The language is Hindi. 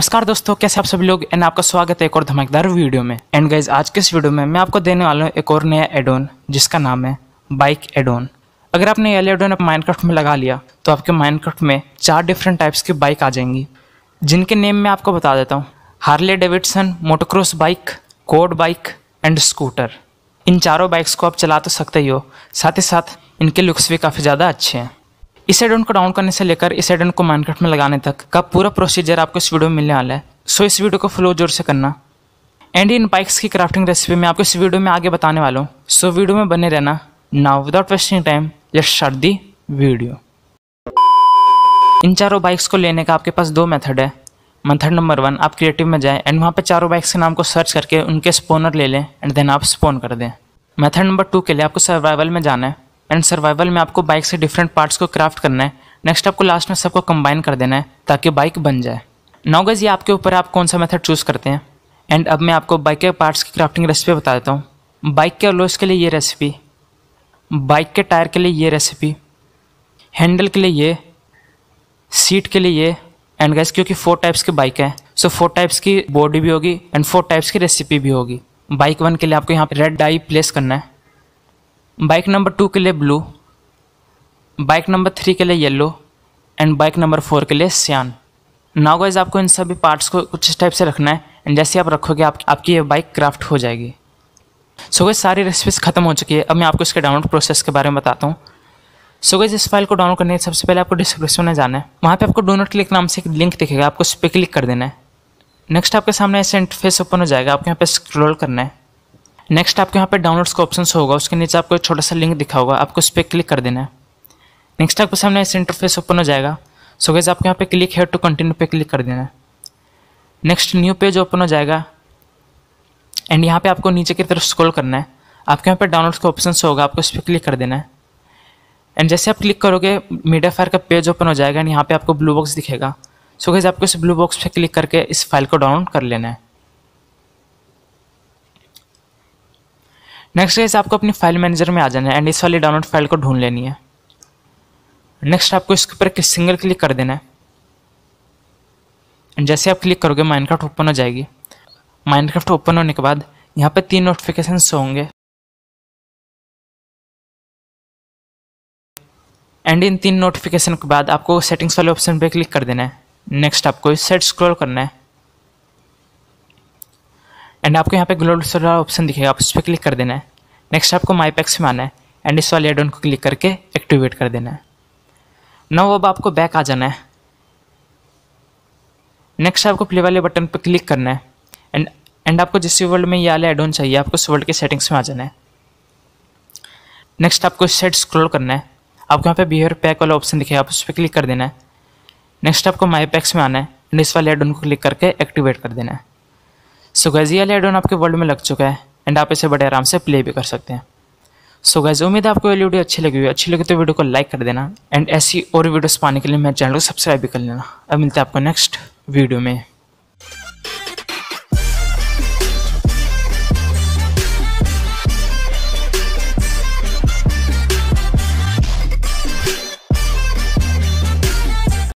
नमस्कार दोस्तों कैसे आप सभी लोग एंड आपका स्वागत है एक और धमाकेदार वीडियो में एंड गाइज आज के इस वीडियो में मैं आपको देने वाला हूँ एक और नया एडोन जिसका नाम है बाइक एडोन अगर आपने ये एडोन आप माइनक्राफ्ट में लगा लिया तो आपके माइनक्राफ्ट में चार डिफरेंट टाइप्स की बाइक आ जाएंगी जिनके नेम मैं आपको बता देता हूँ Harley Davidson motocross bike code bike and scooter इन चारों बाइक्स को आप चला तो सकते ही हो साथ ही साथ इनके लुक्स भी काफ़ी ज़्यादा अच्छे हैं इस एडन को डाउन करने से लेकर इस एडन को माइनक्राफ्ट में लगाने तक का पूरा प्रोसीजर आपको इस वीडियो में मिलने वाला है सो इस वीडियो को फ्लो जोर से करना एंड इन बाइक्स की क्राफ्टिंग रेसिपी मैं आपको इस वीडियो में आगे बताने वाला हूँ सो वीडियो में बने रहना now without wasting time let's start the video इन चारों बाइक्स को लेने का आपके पास दो मेथड है मेथड नंबर वन आप क्रिएटिव में जाएं एंड वहाँ पर चारों बाइक्स के नाम को सर्च करके उनके स्पोनर ले लें एंड देन आप स्पोन कर दें मेथड नंबर टू के लिए आपको सर्वाइवल में जाना है एंड सर्वाइवल में आपको बाइक से डिफरेंट पार्ट्स को क्राफ्ट करना है नेक्स्ट आपको लास्ट में सबको कंबाइन कर देना है ताकि बाइक बन जाए गज़ ये आपके ऊपर आप कौन सा मेथड चूज़ करते हैं एंड अब मैं आपको बाइक के पार्ट्स की क्राफ्टिंग रेसिपी बता देता हूँ बाइक के अलोस के लिए ये रेसिपी बाइक के टायर के लिए ये रेसिपी हैंडल के लिए ये सीट के लिए ये एंड गैस क्योंकि फोर टाइप्स की बाइक है सो फोर टाइप्स की बॉडी भी होगी एंड फोर टाइप्स की रेसिपी भी होगी बाइक वन के लिए आपको यहाँ पर रेड डाई प्लेस करना है बाइक नंबर टू के लिए ब्लू बाइक नंबर थ्री के लिए yellow and bike number four के लिए सियान नाउ गाइज आपको इन सभी पार्ट्स को कुछ इस टाइप से रखना है एंड जैसे आप रखोगे आप, आपकी ये बाइक क्राफ्ट हो जाएगी सो so गई सारी रेसिपीज खत्म हो चुकी है अब मैं आपको इसके डाउनलोड प्रोसेस के बारे में बताता हूँ सो गई इस फाइल को डाउनलोड करने के सबसे पहले आपको डिस्क्रिप्शन में जाना है वहाँ पे आपको डोनट क्लिक नाम से एक लिंक दिखेगा आपको उस पर क्लिक कर देना है नेक्स्ट आपके सामने ऐसे इंटरफेस ओपन हो जाएगा आपको यहाँ पे स्क्रॉल करना है नेक्स्ट आपके यहाँ पर डाउनलोड्स का ऑप्शन होगा उसके नीचे आपको एक छोटा सा लिंक दिखा होगा आपको इस पर क्लिक कर देना है नेक्स्ट आपके सामने ऐसे इंटरफेस ओपन हो जाएगा सो गैस आपके यहाँ पे क्लिक हेयर टू कंटिन्यू पे क्लिक कर देना है नेक्स्ट न्यू पेज ओपन हो जाएगा एंड यहाँ पे आपको नीचे की तरफ स्क्रॉल करना है आपके यहाँ पे डाउनलोड्स का ऑप्शन होगा आपको इस पर क्लिक कर देना है एंड जैसे आप क्लिक करोगे मीडिया फायर का पेज ओपन हो जाएगा एंड यहाँ पे आपको ब्लू बॉक्स दिखेगा सो गैस आपको इस ब्लू बॉक्स पे क्लिक करके इस फाइल को डाउनलोड कर लेना है नेक्स्ट गाइस आपको अपनी फाइल मैनेजर में आ जाना है एंड इस वाली डाउनलोड फाइल को ढूंढ लेनी है नेक्स्ट आपको इसके ऊपर सिंगल क्लिक कर देना है एंड जैसे आप क्लिक करोगे माइनक्राफ्ट ओपन हो जाएगी माइनक्राफ्ट ओपन होने के बाद यहाँ पर तीन नोटिफिकेशन होंगे एंड इन तीन नोटिफिकेशन के बाद आपको सेटिंग्स वाले ऑप्शन पर क्लिक कर देना है नेक्स्ट आपको सेट स्क्रॉल करना है एंड आपको यहाँ पे ग्लोबल स्टोर वाला ऑप्शन दिखेगा आप उस पर क्लिक कर देना है नेक्स्ट आपको माई पैक्स में आना है एंड इस वाले एडोन को क्लिक करके एक्टिवेट कर देना है नौ अब आपको बैक आ जाना है नेक्स्ट आपको प्ले वाले बटन पर क्लिक करना है एंड एंड आपको जिस वर्ल्ड में ये वाला एडोन चाहिए आपको उस वर्ल्ड के सेटिंग्स में आ जाना है नेक्स्ट आपको सेट स्क्रोल करना है आपको यहाँ पे बिहेवियर पैक वाला ऑप्शन दिखेगा आप उस पर क्लिक कर देना है नेक्स्ट आपको माई पैक्स में आना है एंड इस वाले एडोन को क्लिक करके एक्टिवेट कर देना है सो गैज़ ये एडोन आपके वर्ल्ड में लग चुका है एंड आप इसे बड़े आराम से प्ले भी कर सकते हैं सो गैज़ उम्मीद है आपको ये वीडियो अच्छी लगी हुई अच्छी लगी तो वीडियो को लाइक कर देना एंड ऐसी और वीडियोस पाने के लिए मेरे चैनल को सब्सक्राइब भी कर लेना अब मिलते हैं आपको नेक्स्ट वीडियो में